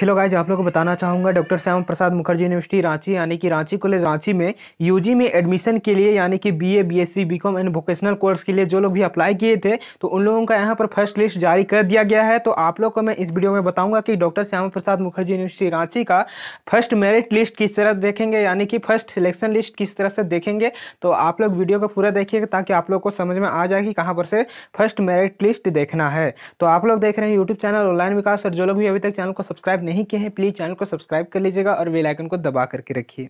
hello guys आप लोगों को बताना चाहूँगा डॉक्टर श्याम प्रसाद मुखर्जी यूनिवर्सिटी रांची यानी कि रांची कॉलेज रांची में यूजी में एडमिशन के लिए यानी कि BA BSc BCom and vocational course के लिए जो लोग भी अप्लाई किए थे तो उन लोगों का यहाँ पर फर्स्ट लिस्ट जारी कर दिया गया है तो आप लोग को मैं इस वीडियो में बताऊँगा कि डॉक्टर श्याम प्रसाद मुखर्जी यूनिवर्सिटी रांची का फर्स्ट मेरिट लिस्ट किस तरह देखेंगे यानी कि फर्स्ट सिलेक्शन लिस्ट किस तरह से देखेंगे तो आप लोग वीडियो को पूरा देखिएगा ताकि आप लोग को समझ में आ जाए कि कहाँ पर से फर्स्ट मेरिट लिस्ट देखना है तो आप लोग देख रहे हैं यूट्यूब चैनल ऑनलाइन विकास और जो लोग भी अभी तक चैनल को सब्सक्राइब नहीं किए हैं प्लीज़ चैनल को सब्सक्राइब कर लीजिएगा और बेल आइकन को दबा करके रखिए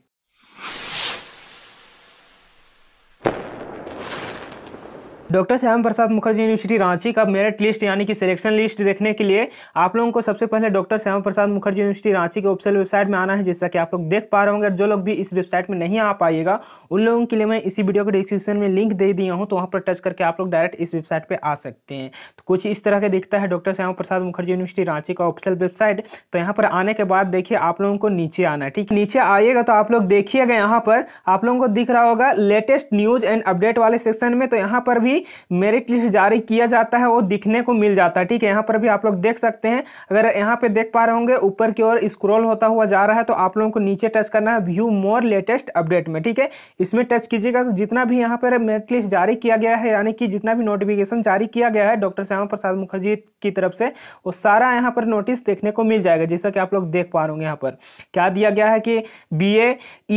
डॉक्टर श्याम प्रसाद मुखर्जी यूनिवर्सिटी रांची का मेरिट लिस्ट यानी कि सिलेक्शन लिस्ट देखने के लिए आप लोगों को सबसे पहले डॉक्टर श्याम प्रसाद मुखर्जी यूनिवर्सिटी रांची के ऑफिसियल वेबसाइट में आना है जैसा कि आप लोग देख पा रहे होंगे जो लोग भी इस वेबसाइट में नहीं आ पाएगा उन लोगों के लिए मैं इसी वीडियो को डिस्क्रिप्शन में लिंक दे दिया हूँ तो वहाँ पर टच करके आप लोग डायरेक्ट इस वेबसाइट पर आ सकते हैं तो कुछ इस तरह के दिखता है डॉक्टर श्याम प्रसाद मुखर्जी यूनिवर्सिटी रांची का ऑफिसियल वेबसाइट तो यहाँ पर आने के बाद देखिए आप लोगों को नीचे आना है ठीक नीचे आइएगा तो आप लोग देखिएगा यहाँ पर आप लोगों को दिख रहा होगा लेटेस्ट न्यूज़ एंड अपडेट वाले सेक्शन में तो यहाँ पर भी मेरिट लिस्ट जारी किया जाता है वो दिखने को मिल जाता है ठीक है यहाँ पर भी आप लोग देख सकते हैं अगर यहाँ पे देख पा रहे होंगे ऊपर की ओर स्क्रॉल होता हुआ जा रहा है तो आप लोगों को नीचे टच करना है व्यू मोर लेटेस्ट अपडेट में ठीक है इसमें टच कीजिएगा तो जितना भी यहाँ पर मेरिट लिस्ट जारी किया गया है यानी कि जितना भी नोटिफिकेशन जारी किया गया है डॉक्टर श्यामा प्रसाद मुखर्जी की तरफ से वो सारा यहाँ पर नोटिस देखने को मिल जाएगा जैसा कि आप लोग देख पा रहे यहाँ पर क्या दिया गया है कि B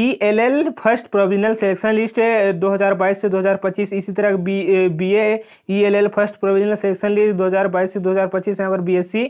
E L L first provisional selection list 2022 से 2025 इसी तरह B B A first provisional section list 2022 से 2025 यहाँ पर बीएससी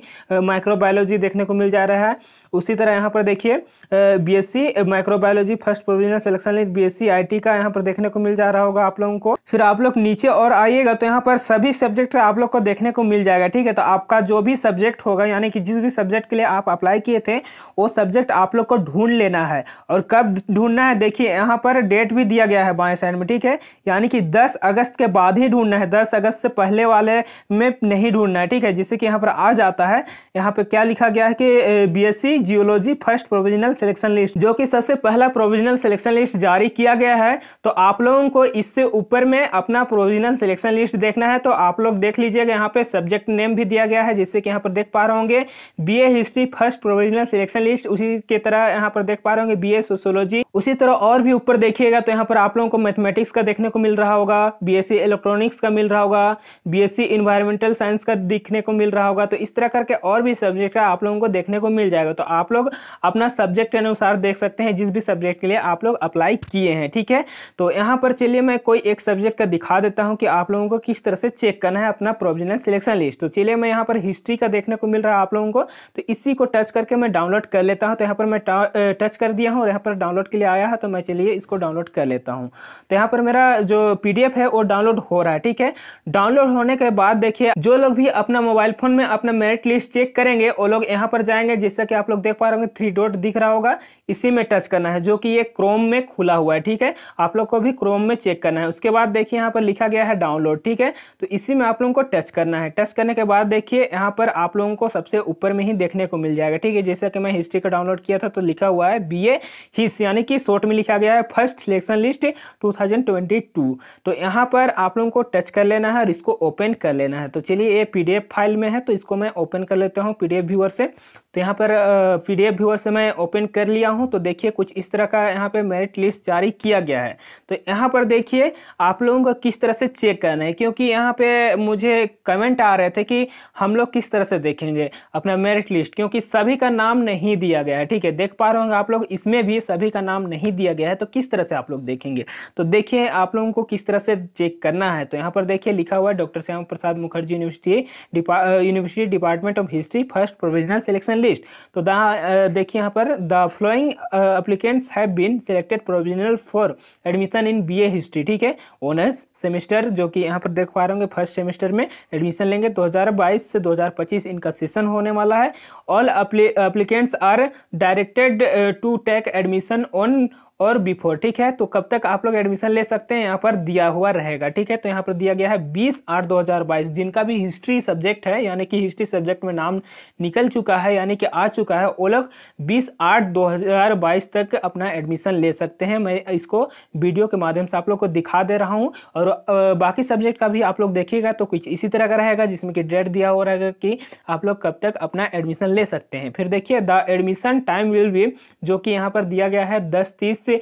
माइक्रोबायोलॉजी देखने को मिल जा रहा है उसी तरह यहाँ पर देखिए BSc microbiology first provisional selection list BSc IT का यहाँ पर देखने को मिल जा रहा होगा आप लोगों को फिर आप लोग नीचे और आइएगा तो यहाँ पर सभी सब्जेक्ट आप लोग को देखने को मिल जाएगा ठीक है तो आपका जो भी सब्जेक्ट होगा यानी कि जिस भी सब्जेक्ट के लिए आप अप्लाई किए थे वो सब्जेक्ट आप लोग को ढूंढ लेना है और कब ढूंढना है देखिए यहाँ पर डेट भी दिया गया है बाएं साइड में ठीक है यानी कि 10 अगस्त के बाद ही नहीं ढूंढना है दस अगस्त से पहले वाले में नहीं ढूंढना है ठीक है जिससे कि यहाँ पर आ जाता है यहाँ पर क्या लिखा गया है कि B geology first provisional selection list जो कि सबसे पहला प्रोविजनल सिलेक्शन लिस्ट जारी किया गया है तो आप लोगों को इससे ऊपर में अपना प्रोविजनल सिलेक्शन लिस्ट देखना है तो आप लोग देख लीजिएगा यहाँ पे सब्जेक्ट नेम भी दिया गया है जिससे कि यहाँ पर देख पा रहे होंगे B history first provisional selection list उसी के तरह यहाँ पर देख पा रहे होंगे बी सोशोलॉजी उसी तरह और भी ऊपर देखिएगा तो यहाँ पर आप लोगों को मैथमेटिक्स का देखने को मिल रहा होगा बी इलेक्ट्रॉनिक इलेक्ट्रॉनिक्स का मिल रहा होगा बीएससी इन्वायरमेंटल साइंस का दिखने को मिल रहा होगा तो इस तरह करके और भी सब्जेक्ट का आप लोगों को देखने को मिल जाएगा तो आप लोग अपना सब्जेक्ट के अनुसार देख सकते हैं जिस भी सब्जेक्ट के लिए आप लोग अप्लाई किए हैं ठीक है तो यहाँ पर चलिए मैं कोई एक सब्जेक्ट का दिखा देता हूँ कि आप लोगों को किस तरह से चेक करना है अपना प्रोविजनल सिलेक्शन लिस्ट तो चलिए मैं यहाँ पर हिस्ट्री का देखने को मिल रहा है आप लोगों को तो इसी को टच करके मैं डाउनलोड कर लेता हूँ तो यहाँ पर मैं टच कर दिया हूँ और यहाँ पर डाउनलोड के लिए आया है तो मैं चलिए इसको डाउनलोड कर लेता हूँ तो यहाँ पर मेरा जो पी है वो डाउनलोड हो रहा है ठीक है डाउनलोड होने के बाद देखिए जो लोग भी अपना मोबाइल फोन में अपना मेरिट लिस्ट चेक करेंगे वो लोग यहाँ पर जाएंगे जिससे कि आप लोग देख पा रहे होंगे थ्री डॉट दिख रहा होगा इसी में टच करना है जो कि ये क्रोम में खुला हुआ है ठीक है आप लोग को भी क्रोम में चेक करना है उसके बाद देखिए यहाँ पर लिखा गया है डाउनलोड ठीक है तो इसी में आप लोगों को टच करना है टच करने के बाद देखिए यहाँ पर आप लोगों को सबसे ऊपर में ही देखने को मिल जाएगा ठीक है जैसे कि मैं हिस्ट्री का डाउनलोड किया था तो लिखा हुआ है बी ए यानी कि शॉर्ट में लिखा गया है फर्स्ट सिलेक्शन लिस्ट टू तो यहाँ पर आप लोगों को को टच कर लेना है और इसको ओपन कर लेना है तो चलिए ये पीडीएफ फाइल में है तो इसको मैं ओपन कर लेता हूँ पीडीएफ व्यूअर से तो यहाँ पर पीडीएफ व्यूअर से मैं ओपन कर लिया हूँ तो देखिए कुछ इस तरह का यहाँ पर मेरिट लिस्ट जारी किया गया है तो यहाँ पर देखिए आप लोगों को किस तरह से चेक करना है क्योंकि यहाँ पर मुझे कमेंट आ रहे थे कि हम लोग किस तरह से देखेंगे अपना मेरिट लिस्ट क्योंकि सभी का नाम नहीं दिया गया है ठीक है देख पा रहे होंगे आप लोग इसमें भी सभी का नाम नहीं दिया गया है तो किस तरह से आप लोग देखेंगे तो देखिए आप लोगों को किस तरह से चेक करना है तो यहाँ पर देखिए लिखा हुआ है doctor Shyam Prasad Mukherjee university university department of history first provisional selection list तो देखिए यहाँ पर the following applicants have been selected provisional for admission in B history ठीक है ऑनर्स सेमेस्टर जो कि यहाँ पर देख पा रहे होंगे फर्स्ट सेमेस्टर में एडमिशन लेंगे दो से दो इनका सेशन होने वाला है all applicants are directed to take admission on और बिफोर ठीक है तो कब तक आप लोग एडमिशन ले सकते हैं यहाँ पर दिया हुआ रहेगा ठीक है तो यहाँ पर दिया गया है बीस आठ दो हज़ार बाईस जिनका भी हिस्ट्री सब्जेक्ट है यानी कि हिस्ट्री सब्जेक्ट में नाम निकल चुका है यानी कि आ चुका है वो लोग बीस आठ दो हज़ार बाईस तक अपना एडमिशन ले सकते हैं मैं इसको वीडियो के माध्यम से आप लोग को दिखा दे रहा हूँ और बाकी सब्जेक्ट का भी आप लोग देखिएगा तो कुछ इसी तरह का रहेगा जिसमें कि डेट दिया हुआ रहेगा कि आप लोग कब तक अपना एडमिशन ले सकते हैं फिर देखिए द एडमिशन टाइम विल भी जो कि यहाँ पर दिया गया है दस तीस से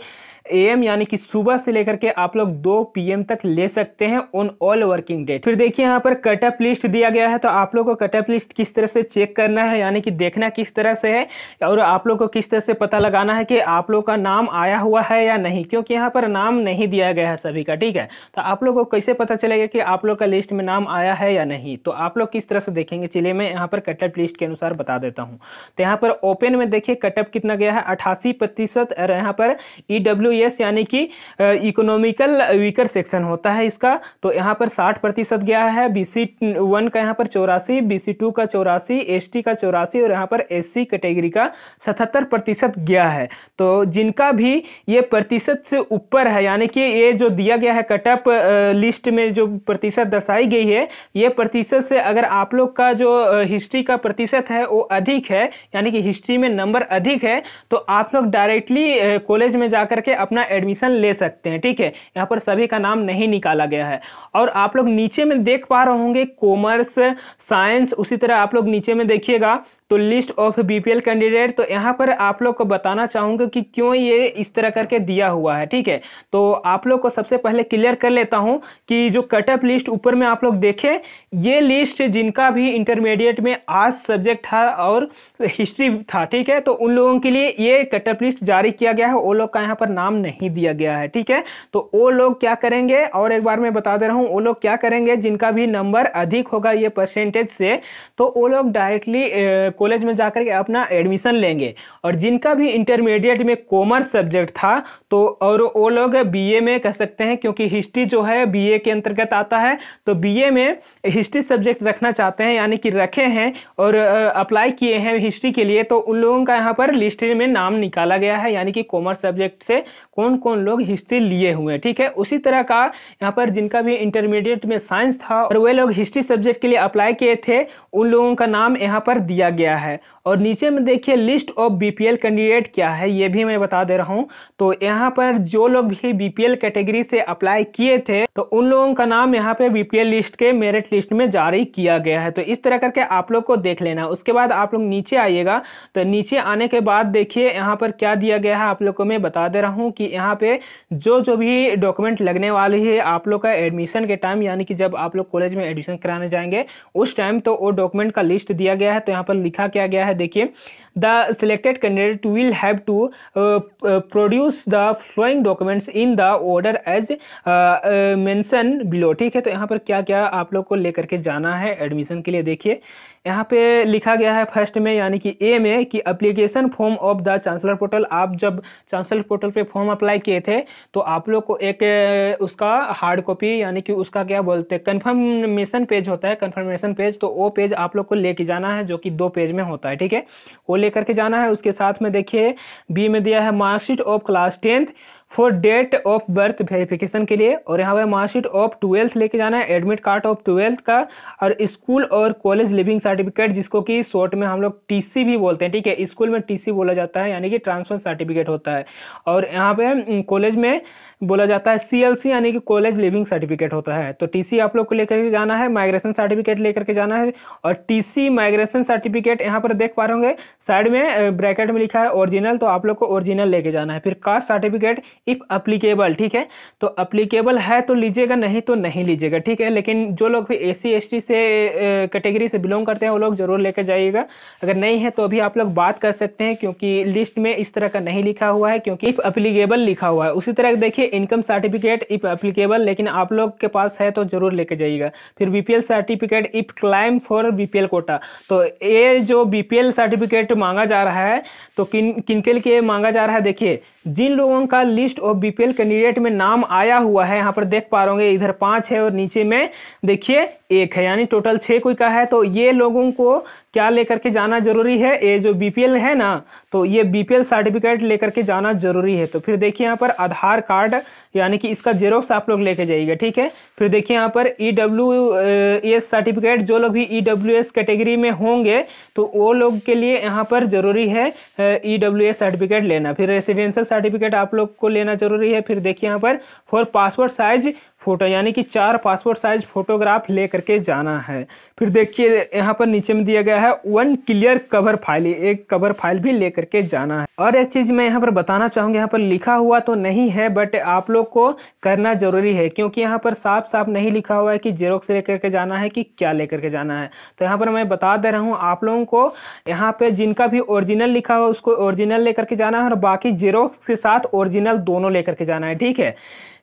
ए एम यानी कि सुबह से लेकर के आप लोग दो पीएम तक ले सकते हैं ऑन ऑल वर्किंग डेट फिर देखिए यहाँ पर कटअप लिस्ट दिया गया है तो आप लोग को कटअप लिस्ट किस तरह से चेक करना है यानी कि देखना किस तरह से है और आप लोग को किस तरह से पता लगाना है कि आप लोग का नाम आया हुआ है या नहीं क्योंकि यहाँ पर नाम नहीं दिया गया है सभी का ठीक है तो आप लोग को कैसे पता चलेगा कि आप लोग का लिस्ट में नाम आया है या नहीं तो आप लोग किस तरह से देखेंगे चलिए मैं यहाँ पर कटअप लिस्ट के अनुसार बता देता हूँ तो यहाँ पर ओपन में देखिए कटअप कितना गया है अठासी प्रतिशत और यहाँ पर ई डब्ल्यू एस यानी कि इकोनॉमिकल वीकर सेक्शन होता है इसका तो यहाँ पर साठ प्रतिशत गया है बी सी वन का यहाँ पर चौरासी बी सी टू का चौरासी एस टी का चौरासी और यहाँ पर एस सी कैटेगरी का सतहत्तर प्रतिशत गया है तो जिनका भी ये प्रतिशत से ऊपर है यानी कि ये जो दिया गया है कटअप लिस्ट में जो प्रतिशत दर्शाई गई है ये प्रतिशत से अगर आप लोग का जो हिस्ट्री का प्रतिशत है वो अधिक है यानी कि हिस्ट्री में नंबर अधिक है तो आप लोग डायरेक्टली कॉलेज में में जा करके अपना एडमिशन ले सकते हैं ठीक है यहाँ पर सभी का नाम नहीं निकाला गया है और आप लोग नीचे में देख पा रहे होंगे कॉमर्स साइंस उसी तरह आप लोग नीचे में देखिएगा तो लिस्ट ऑफ बीपीएल कैंडिडेट तो यहाँ पर आप लोग को बताना चाहूँगा कि क्यों ये इस तरह करके दिया हुआ है ठीक है तो आप लोग को सबसे पहले क्लियर कर लेता हूँ कि जो कटअप लिस्ट ऊपर में आप लोग देखें ये लिस्ट जिनका भी इंटरमीडिएट में आज सब्जेक्ट था और हिस्ट्री था ठीक है तो उन लोगों के लिए ये कटअप लिस्ट जारी किया गया है वो लोग आपका यहां पर नाम नहीं दिया गया है ठीक है तो वो लोग क्या करेंगे और एक बार मैं बता दे रहा हूं वो लोग क्या करेंगे जिनका भी नंबर अधिक होगा ये परसेंटेज से तो वो लोग डायरेक्टली कॉलेज में जाकर के अपना एडमिशन लेंगे और जिनका भी इंटरमीडिएट में कॉमर्स सब्जेक्ट था तो और वो लोग बी में कह सकते हैं क्योंकि हिस्ट्री जो है बी के अंतर्गत आता है तो बी में हिस्ट्री सब्जेक्ट रखना चाहते हैं यानी कि रखे हैं और अप्लाई किए हैं हिस्ट्री के लिए तो उन लोगों का यहाँ पर लिस्ट में नाम निकाला गया है यानी कि कॉमर्स सब्जेक्ट सब्जेक्ट से कौन कौन लोग हिस्ट्री लिए हुए हैं ठीक है उसी तरह का यहाँ पर जिनका भी इंटरमीडिएट में साइंस था और वे लोग हिस्ट्री सब्जेक्ट के लिए अप्लाई किए थे उन लोगों का नाम यहाँ पर दिया गया है और नीचे में देखिए लिस्ट ऑफ बी कैंडिडेट क्या है ये भी मैं बता दे रहा हूँ तो यहाँ पर जो लोग भी बी कैटेगरी से अप्लाई किए थे तो उन लोगों का नाम यहाँ पे बी लिस्ट के मेरिट लिस्ट में जारी किया गया है तो इस तरह करके आप लोग को देख लेना उसके बाद आप लोग नीचे आइएगा तो नीचे आने के बाद देखिए यहाँ पर क्या दिया गया है आप लोग को मैं बता बता दे रहा हूँ कि यहाँ पे जो जो भी डॉक्यूमेंट लगने वाली है आप लोग का एडमिशन के टाइम यानी कि जब आप लोग कॉलेज में एडमिशन कराने जाएंगे उस टाइम तो वो डॉक्यूमेंट का लिस्ट दिया गया है तो यहाँ पर लिखा क्या गया है देखिए the selected candidate will have to produce the following documents in the order as mention below ठीक है तो यहाँ पर क्या क्या आप लोग को लेकर के जाना है एडमिशन के लिए देखिए यहाँ पे लिखा गया है फर्स्ट में यानी कि ए में कि application form of the chancellor portal आप जब चांसलर पोर्टल पे फॉर्म अप्लाई किए थे तो आप लोग को एक uh, उसका हार्ड कॉपी यानी कि उसका क्या बोलते हैं कन्फर्मेशन पेज होता है कन्फर्मेशन पेज तो वो पेज आप लोग को लेके जाना है जो कि दो पेज में होता है ठीक है वो लेकर के जाना है उसके साथ में देखिए बी में दिया है marksheet of class tenth for date of birth verification के लिए और यहाँ पे मार्कशीट ऑफ ट्वेल्थ लेके जाना है एडमिट कार्ड ऑफ ट्वेल्थ का और स्कूल और कॉलेज लिविंग सर्टिफिकेट जिसको कि शॉर्ट में हम लोग टी भी बोलते हैं ठीक है स्कूल में टी बोला जाता है यानी कि ट्रांसफर सर्टिफिकेट होता है और यहाँ पे कॉलेज हम्म, में बोला जाता है सी यानी कि कॉलेज लिविंग सर्टिफिकेट होता है तो टी आप लोग को लेकर जाना है माइग्रेशन सर्टिफिकेट लेकर के जाना है और टी माइग्रेशन सर्टिफिकेट यहाँ पर देख पा रहे होंगे साइड में ब्रैकेट में लिखा है ओरिजिनल तो आप लोग को ओरिजिनल लेके जाना है फिर कास्ट सर्टिफिकेट इफ अप्लीकेबल ठीक है तो अप्लीकेबल है तो लीजिएगा नहीं तो नहीं लीजिएगा ठीक है लेकिन जो लोग भी ए सी से कैटेगरी से बिलोंग करते हैं वो लोग जरूर लेकर जाइएगा अगर नहीं है तो अभी आप लोग बात कर सकते हैं क्योंकि लिस्ट में इस तरह का नहीं लिखा हुआ है क्योंकि इफ अप्लीकेबल लिखा हुआ है उसी तरह देखिए इनकम सर्टिफिकेट इफ अप्लीकेबल लेकिन आप लोग के पास है तो जरूर लेके जाइएगा फिर BPL certificate if claim for BPL quota तो ये जो बीपीएल सर्टिफिकेट मांगा जा रहा है तो किन किन के लिए मांगा जा रहा है देखिए जिन लोगों का list list of BPL candidate में नाम आया हुआ है यहाँ पर देख पा रहे इधर पांच है और नीचे में देखिए एक है यानी टोटल छह कोई का है तो ये लोगों को क्या लेकर के जाना जरूरी है ये जो बीपीएल है ना तो ये बीपीएल सर्टिफिकेट लेकर के जाना जरूरी है तो फिर देखिए यहाँ पर आधार कार्ड यानी कि इसका जेरोक्स आप लोग लेके जाइएगा ठीक है फिर देखिए यहाँ पर ई डब्ल्यू एस सर्टिफिकेट जो लोग भी ई डब्ल्यू एस कैटेगरी में होंगे तो वो लोग के लिए यहाँ पर जरूरी है ई डब्ल्यू एस सर्टिफिकेट लेना फिर रेसिडेंशियल सर्टिफिकेट आप लोग को लेना जरूरी है फिर देखिए यहाँ पर फॉर पासपोर्ट साइज फोटो यानी कि चार पासपोर्ट साइज फोटोग्राफ ले करके जाना है फिर देखिए यहाँ पर नीचे में दिया गया है वन क्लियर कवर फाइल एक कवर फाइल भी ले करके जाना है और एक चीज मैं यहाँ पर बताना चाहूँगी यहाँ पर लिखा हुआ तो नहीं है बट आप लोग को करना जरूरी है क्योंकि यहाँ पर साफ साफ नहीं लिखा हुआ है कि जेरोक्स लेकर के जाना है कि क्या लेकर के जाना है तो यहाँ पर मैं बता दे रहा हूँ आप लोगों को यहाँ पे जिनका भी ओरिजिनल लिखा हुआ उसको ओरिजिनल लेकर के जाना है और बाकी जेरोक्स के साथ ओरिजिनल दोनों लेकर के जाना है ठीक है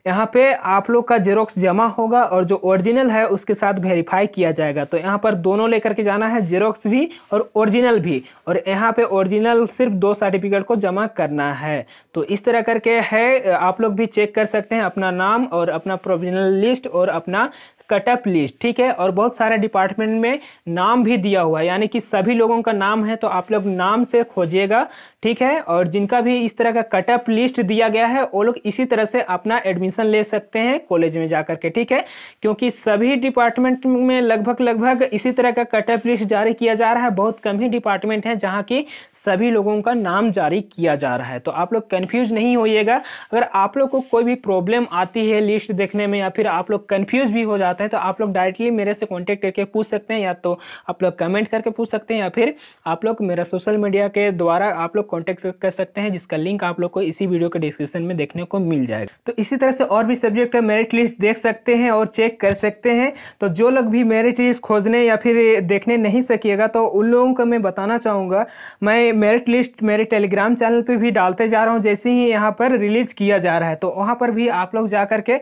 यहाँ पे आप लोग का जेरोक्स जमा होगा और जो ओरिजिनल है उसके साथ वेरीफाई किया जाएगा तो यहाँ पर दोनों लेकर के जाना है जेरोक्स भी और ओरिजिनल भी और यहाँ पे ओरिजिनल सिर्फ दो सर्टिफिकेट को जमा करना है तो इस तरह करके है आप लोग भी चेक कर सकते हैं अपना नाम और अपना प्रोविजनल लिस्ट और अपना कटअप लिस्ट ठीक है और बहुत सारे डिपार्टमेंट में नाम भी दिया हुआ है यानी कि सभी लोगों का नाम है तो आप लोग नाम से खोजिएगा ठीक है और जिनका भी इस तरह का कटअप लिस्ट दिया गया है वो लोग इसी तरह से अपना एडमिशन ले सकते हैं कॉलेज में जाकर के ठीक है क्योंकि सभी डिपार्टमेंट में लगभग लगभग इसी तरह का कटअप लिस्ट जारी किया जा रहा है बहुत कम ही डिपार्टमेंट है जहाँ की सभी लोगों का नाम जारी किया जा रहा है तो आप लोग कन्फ्यूज नहीं होइएगा अगर आप लोग को कोई भी प्रॉब्लम आती है लिस्ट देखने में या फिर आप लोग कन्फ्यूज भी हो जाते हैं तो आप लोग डायरेक्टली मेरे से कॉन्टेक्ट करके पूछ सकते हैं या तो आप लोग कमेंट करके पूछ सकते हैं या फिर आप लोग मेरा सोशल मीडिया के द्वारा आप लोग कॉन्टैक्ट कर सकते हैं जिसका लिंक आप लोग को इसी वीडियो के डिस्क्रिप्शन में देखने को मिल जाएगा तो इसी तरह से और भी सब्जेक्ट का मेरिट लिस्ट देख सकते हैं और चेक कर सकते हैं तो जो लोग भी मेरिट लिस्ट खोजने या फिर देखने नहीं सकिएगा तो उन लोगों को मैं बताना चाहूँगा मैं मेरिट लिस्ट मेरे टेलीग्राम चैनल पर भी डालते जा रहा हूँ जैसे ही यहाँ पर रिलीज किया जा रहा है तो वहाँ पर भी आप लोग जा के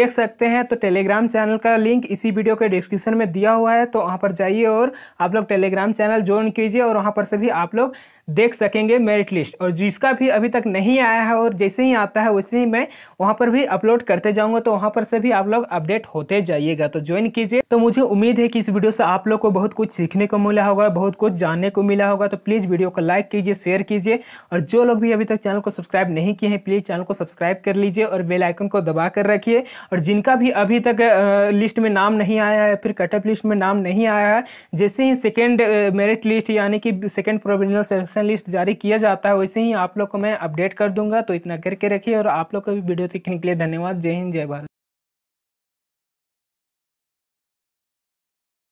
देख सकते हैं तो टेलीग्राम चैनल का लिंक इसी वीडियो के डिस्क्रिप्शन में दिया हुआ है तो वहाँ पर जाइए और आप लोग टेलीग्राम चैनल ज्वाइन कीजिए और वहाँ पर से भी आप लोग देख सकेंगे मेरिट लिस्ट और जिसका भी अभी तक नहीं आया है और जैसे ही आता है वैसे ही मैं वहाँ पर भी अपलोड करते जाऊँगा तो वहाँ पर से भी आप लोग अपडेट होते जाइएगा तो ज्वाइन कीजिए तो मुझे उम्मीद है कि इस वीडियो से आप लोग को बहुत कुछ सीखने को मिला होगा बहुत कुछ जानने को मिला होगा तो प्लीज़ वीडियो को लाइक कीजिए शेयर कीजिए और जो लोग भी अभी तक चैनल को सब्सक्राइब नहीं किए हैं प्लीज़ चैनल को सब्सक्राइब कर लीजिए और बेल आइकन को दबा कर रखिए और जिनका भी अभी तक लिस्ट में नाम नहीं आया है फिर कटअप लिस्ट में नाम नहीं आया है जैसे ही सेकेंड मेरिट लिस्ट यानी कि सेकेंड प्रोविजनल एक्शन लिस्ट जारी किया जाता है वैसे ही आप लोग को मैं अपडेट कर दूंगा तो इतना करके रखिए और आप लोग को भी वीडियो देखने के लिए धन्यवाद जय हिंद जय भारत